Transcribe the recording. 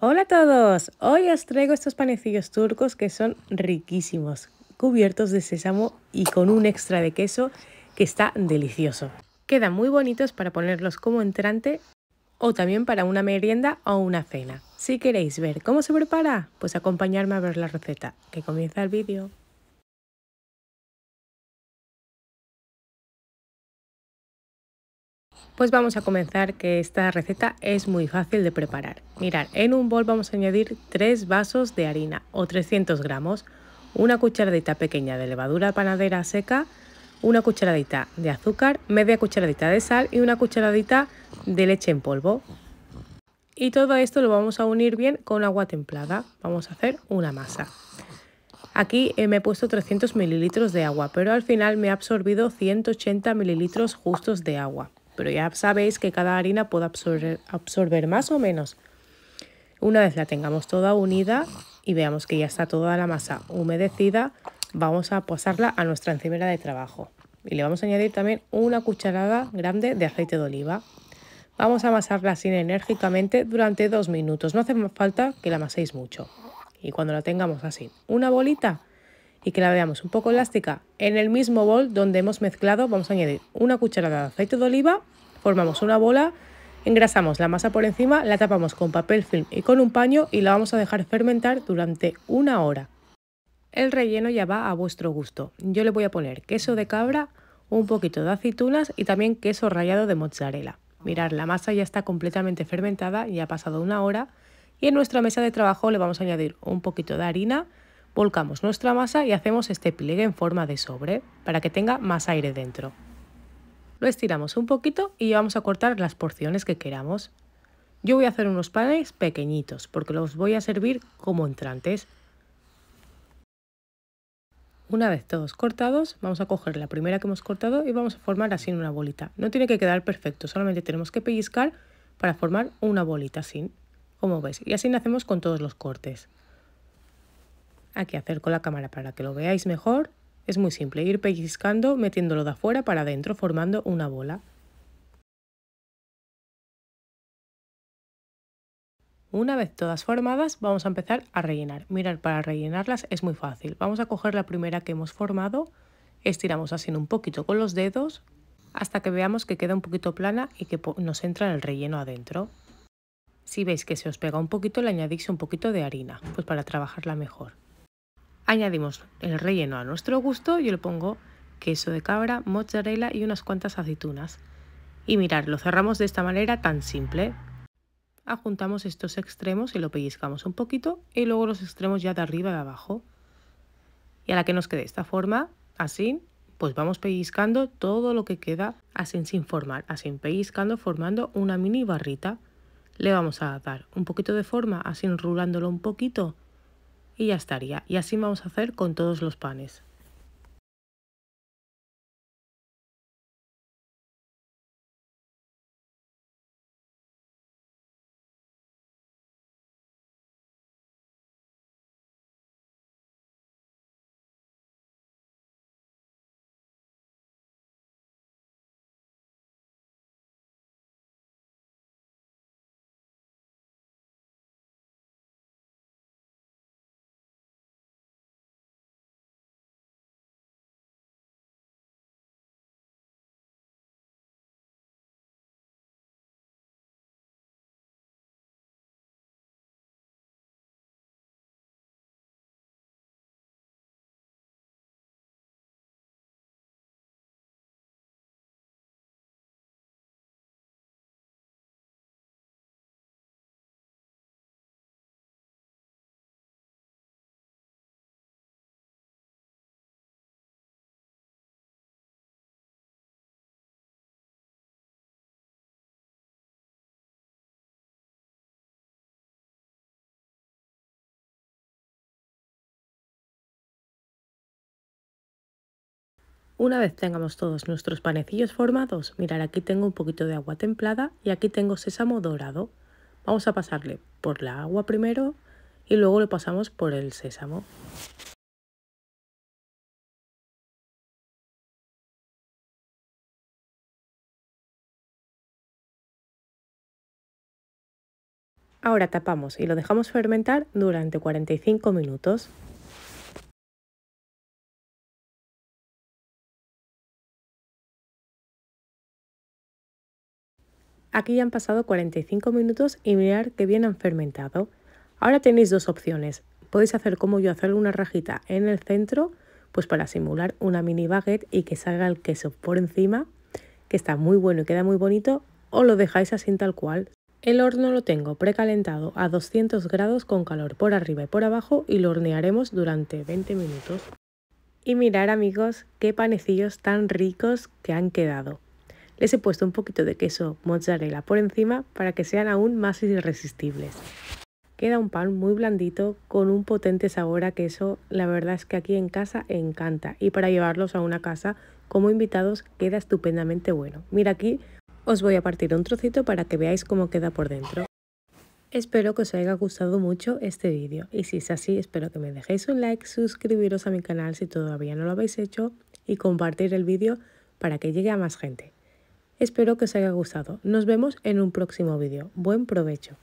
Hola a todos, hoy os traigo estos panecillos turcos que son riquísimos, cubiertos de sésamo y con un extra de queso que está delicioso. Quedan muy bonitos para ponerlos como entrante o también para una merienda o una cena. Si queréis ver cómo se prepara, pues acompañarme a ver la receta, que comienza el vídeo. Pues vamos a comenzar que esta receta es muy fácil de preparar. Mirar, en un bol vamos a añadir 3 vasos de harina o 300 gramos, una cucharadita pequeña de levadura panadera seca, una cucharadita de azúcar, media cucharadita de sal y una cucharadita de leche en polvo. Y todo esto lo vamos a unir bien con agua templada. Vamos a hacer una masa. Aquí eh, me he puesto 300 mililitros de agua, pero al final me ha absorbido 180 mililitros justos de agua pero ya sabéis que cada harina puede absorber, absorber más o menos. Una vez la tengamos toda unida y veamos que ya está toda la masa humedecida, vamos a pasarla a nuestra encimera de trabajo. Y le vamos a añadir también una cucharada grande de aceite de oliva. Vamos a amasarla así enérgicamente durante dos minutos. No hace falta que la amaséis mucho. Y cuando la tengamos así, una bolita, y que la veamos un poco elástica. En el mismo bol donde hemos mezclado vamos a añadir una cucharada de aceite de oliva, formamos una bola, engrasamos la masa por encima, la tapamos con papel film y con un paño y la vamos a dejar fermentar durante una hora. El relleno ya va a vuestro gusto. Yo le voy a poner queso de cabra, un poquito de aceitunas y también queso rallado de mozzarella. Mirar, la masa ya está completamente fermentada, ya ha pasado una hora y en nuestra mesa de trabajo le vamos a añadir un poquito de harina, Volcamos nuestra masa y hacemos este pliegue en forma de sobre para que tenga más aire dentro. Lo estiramos un poquito y vamos a cortar las porciones que queramos. Yo voy a hacer unos panes pequeñitos porque los voy a servir como entrantes. Una vez todos cortados, vamos a coger la primera que hemos cortado y vamos a formar así una bolita. No tiene que quedar perfecto, solamente tenemos que pellizcar para formar una bolita así, como veis. Y así lo hacemos con todos los cortes. Aquí acerco la cámara para que lo veáis mejor. Es muy simple, ir pellizcando, metiéndolo de afuera para adentro, formando una bola. Una vez todas formadas, vamos a empezar a rellenar. Mirar, para rellenarlas es muy fácil. Vamos a coger la primera que hemos formado, estiramos así un poquito con los dedos, hasta que veamos que queda un poquito plana y que nos entra el relleno adentro. Si veis que se os pega un poquito, le añadís un poquito de harina, pues para trabajarla mejor. Añadimos el relleno a nuestro gusto, yo le pongo queso de cabra, mozzarella y unas cuantas aceitunas. Y mirad, lo cerramos de esta manera tan simple. Ajuntamos estos extremos y lo pellizcamos un poquito y luego los extremos ya de arriba y de abajo. Y a la que nos quede esta forma, así, pues vamos pellizcando todo lo que queda así sin formar, así pellizcando formando una mini barrita. Le vamos a dar un poquito de forma, así enrulándolo un poquito y ya estaría. Y así vamos a hacer con todos los panes. Una vez tengamos todos nuestros panecillos formados, mirar aquí tengo un poquito de agua templada y aquí tengo sésamo dorado. Vamos a pasarle por la agua primero y luego lo pasamos por el sésamo. Ahora tapamos y lo dejamos fermentar durante 45 minutos. Aquí ya han pasado 45 minutos y mirar que bien han fermentado. Ahora tenéis dos opciones. Podéis hacer como yo, hacer una rajita en el centro, pues para simular una mini baguette y que salga el queso por encima, que está muy bueno y queda muy bonito, o lo dejáis así tal cual. El horno lo tengo precalentado a 200 grados con calor por arriba y por abajo y lo hornearemos durante 20 minutos. Y mirar amigos, qué panecillos tan ricos que han quedado. Les he puesto un poquito de queso mozzarella por encima para que sean aún más irresistibles. Queda un pan muy blandito con un potente sabor a queso. La verdad es que aquí en casa encanta y para llevarlos a una casa como invitados queda estupendamente bueno. Mira aquí os voy a partir un trocito para que veáis cómo queda por dentro. Espero que os haya gustado mucho este vídeo y si es así espero que me dejéis un like, suscribiros a mi canal si todavía no lo habéis hecho y compartir el vídeo para que llegue a más gente. Espero que os haya gustado. Nos vemos en un próximo vídeo. Buen provecho.